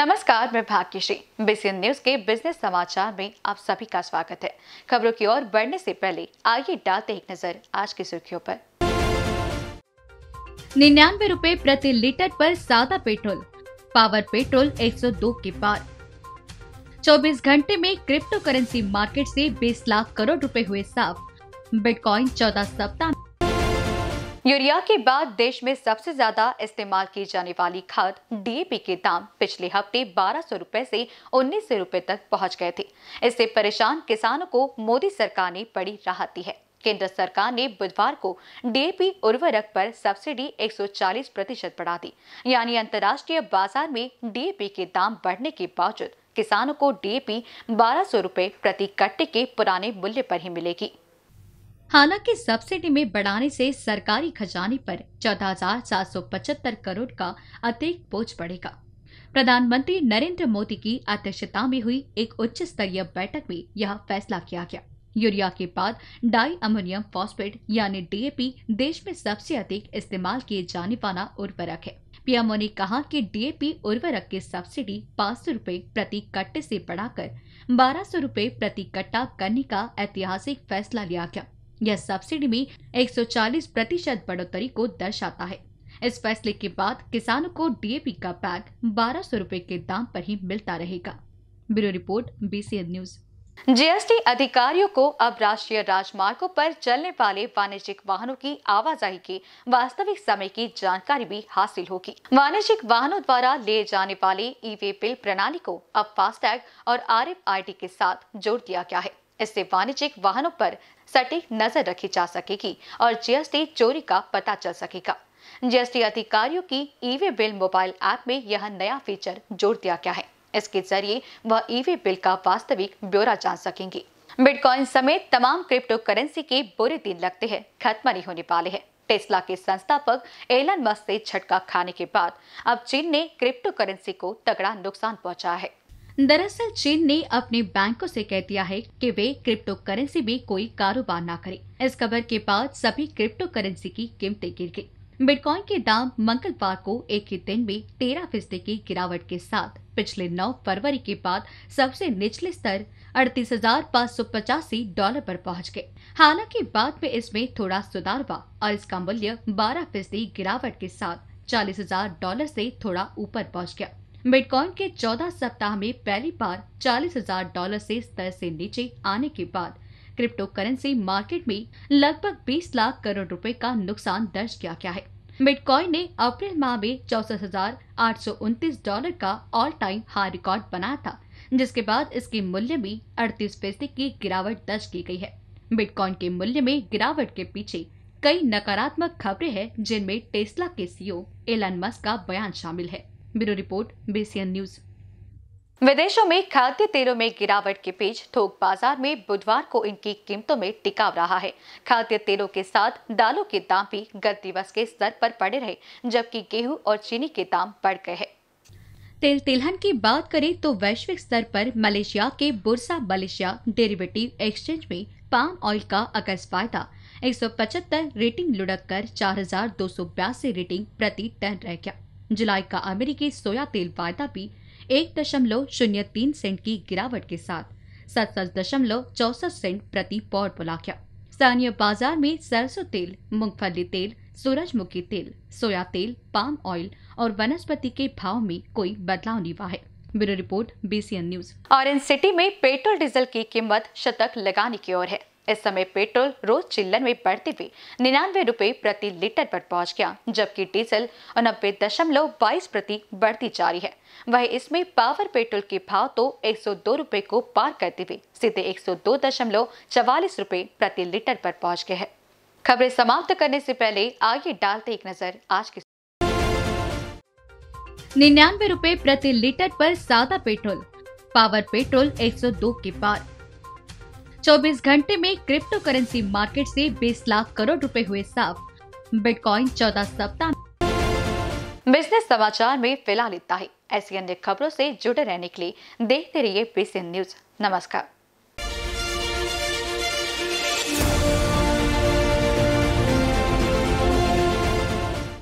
नमस्कार मैं Bhagyashree BCN news के बिजनेस समाचार में आप सभी का स्वागत है खबरों की ओर बढ़ने से पहले आइए डालते एक नजर आज की सुर्खियों पर निन्यानवे रूपए प्रति लीटर पर सादा पेट्रोल पावर पेट्रोल 102 के पार 24 घंटे में क्रिप्टो करेंसी मार्केट से 20 लाख करोड़ रुपए हुए साफ बिटकॉइन 14 सप्ताह यूरिया के बाद देश में सबसे ज्यादा इस्तेमाल की जाने वाली खाद डीएपी के दाम पिछले हफ्ते बारह सौ रूपए से उन्नीस सौ रूपए तक पहुंच गए थे इससे परेशान किसानों को मोदी सरकार ने बड़ी राहत दी है केंद्र सरकार ने बुधवार को डीएपी उर्वरक पर सब्सिडी 140 प्रतिशत बढ़ा दी यानी अंतर्राष्ट्रीय बाजार में डीएपी के दाम बढ़ने के बावजूद किसानों को डीएपी बारह सौ रूपए प्रति कट्टे के पुराने मूल्य पर ही मिलेगी हालांकि सब्सिडी में बढ़ाने से सरकारी खजाने पर चौदह करोड़ का अतिरिक्त बोझ पड़ेगा प्रधानमंत्री नरेंद्र मोदी की अध्यक्षता में हुई एक उच्च स्तरीय बैठक में यह फैसला किया गया यूरिया के बाद डाई अमोनियम फॉस्फेट यानी डीएपी देश में सबसे अधिक इस्तेमाल किए जाने वाला उर्वरक है पीएमओ ने कहा कि डीएपी उर्वरक की सब्सिडी पाँच सौ रूपए प्रति कट्टे से बढ़ाकर बारह सौ रूपए प्रति कट्टा करने का ऐतिहासिक फैसला लिया गया यह सब्सिडी में 140 प्रतिशत बढ़ोतरी को दर्शाता है इस फैसले के बाद किसानों को डीएपी का पैक बारह सौ के दाम पर ही मिलता रहेगा bureau report BCN news GST अधिकारियों को अब राष्ट्रीय राजमार्गों पर चलने वाले वाणिज्यिक वाहनों की आवाजाही के वास्तविक समय की जानकारी भी हासिल होगी वाणिज्यिक वाहनों द्वारा लिए जाने वाले ई वे बिल प्रणाली को अब फास्टैग और आर एफ के साथ जोड़ दिया गया है इससे वाणिज्यिक वाहनों पर सटीक नजर रखी जा सकेगी और जीएसटी चोरी का पता चल सकेगा जीएसटी अधिकारियों की ईवे बिल मोबाइल ऐप में यह नया फीचर जोड़ दिया गया है इसके जरिए वह ईवे बिल का वास्तविक ब्यौरा जान सकेंगे बिटकॉइन समेत तमाम क्रिप्टो करेंसी के बुरे दिन लगते हैं खत्म नहीं होने वाले हैं टेस्ला के संस्थापक एलन मस्क से झटका खाने के बाद अब चीन ने क्रिप्टो करेंसी को तगड़ा नुकसान पहुंचा है दरअसल चीन ने अपने बैंकों से कह दिया है कि वे क्रिप्टो करेंसी में कोई कारोबार ना करें इस खबर के बाद सभी क्रिप्टो करेंसी की कीमतें गिर गयी बिटकॉइन के दाम मंगलवार को एक ही दिन में तेरह फीसदी की गिरावट के साथ पिछले 9 फरवरी के बाद सबसे निचले स्तर अड़तीस हजार पाँच सौ पचासी डॉलर पर पहुंच गए हालांकि बाद में इसमें थोड़ा सुधार हुआ और इसका मूल्य 12 फीसदी गिरावट के साथ चालीस हजार डॉलर से थोड़ा ऊपर पहुंच गया बिटकॉइन के 14 सप्ताह में पहली बार चालीस हजार डॉलर से स्तर से नीचे आने के बाद क्रिप्टो करेंसी मार्केट में लगभग 20 लाख करोड़ रुपए का नुकसान दर्ज किया गया है बिटकॉइन ने अप्रैल माह में चौसठ हजार आठ सौ उनतीस डॉलर का ऑल टाइम हाई रिकॉर्ड बनाया था जिसके बाद इसके मूल्य में अड़तीस फीसदी की गिरावट दर्ज की गई है बिटकॉइन के मूल्य में गिरावट के पीछे कई नकारात्मक खबरें हैं जिनमें टेस्ला के सीईओ एलन मस्क का बयान शामिल है ब्यूरो रिपोर्ट बीसीएन न्यूज विदेशों में खाद्य तेलों में गिरावट के बीच थोक बाजार में बुधवार को इनकी कीमतों में टिकाव रहा है खाद्य तेलों के साथ दालों के दाम भी गत दिवस के स्तर पर पड़े रहे जबकि गेहूं और चीनी के दाम बढ़ गए हैं तेल तिलहन की बात करें तो वैश्विक स्तर पर मलेशिया के बुरसा मलेशिया डेरिवेटिव एक्सचेंज में पाम ऑयल का अगस्त फायदा एक रेटिंग लुढ़क कर चार रेटिंग प्रति टन रह गया जुलाई का अमेरिकी सोया तेल वायदा भी एक दशमलव शून्य तीन सेंट की गिरावट के साथ सत्सठ दशमलव चौसठ सेंट प्रति पौर बुला गया स्थानीय बाजार में सरसों तेल मूंगफली तेल सूरजमुखी तेल सोया तेल पाम ऑयल और वनस्पति के भाव में कोई बदलाव नहीं हुआ है bureau report BCN news orange city में पेट्रोल डीजल की कीमत शतक लगाने की ओर है इस समय पेट्रोल रोज चिल्लन में बढ़ते हुए निन्यानवे रुपए प्रति लीटर पर पहुंच गया जबकि डीजल नब्बे दशमलव बाईस प्रति बढ़ती जा रही है वह इसमें पावर पेट्रोल के भाव तो एक सौ दो रूपए को पार करते हुए सीधे एक सौ दो दशमलव चवालीस रूपए प्रति लीटर पर पहुंच गए हैं खबरें समाप्त करने से पहले आगे डालते एक नजर आज की निन्यानवे रूपए प्रति लीटर पर सादा पेट्रोल पावर पेट्रोल दो के पार 24 घंटे में क्रिप्टो करेंसी मार्केट से 20 लाख करोड़ रुपए हुए साफ बिटकॉइन 14 सप्ताह बिजनेस समाचार में फिलहाल इतना ही ऐसी अन्य खबरों से जुड़े रहने के लिए देखते रहिए बीसीएन न्यूज नमस्कार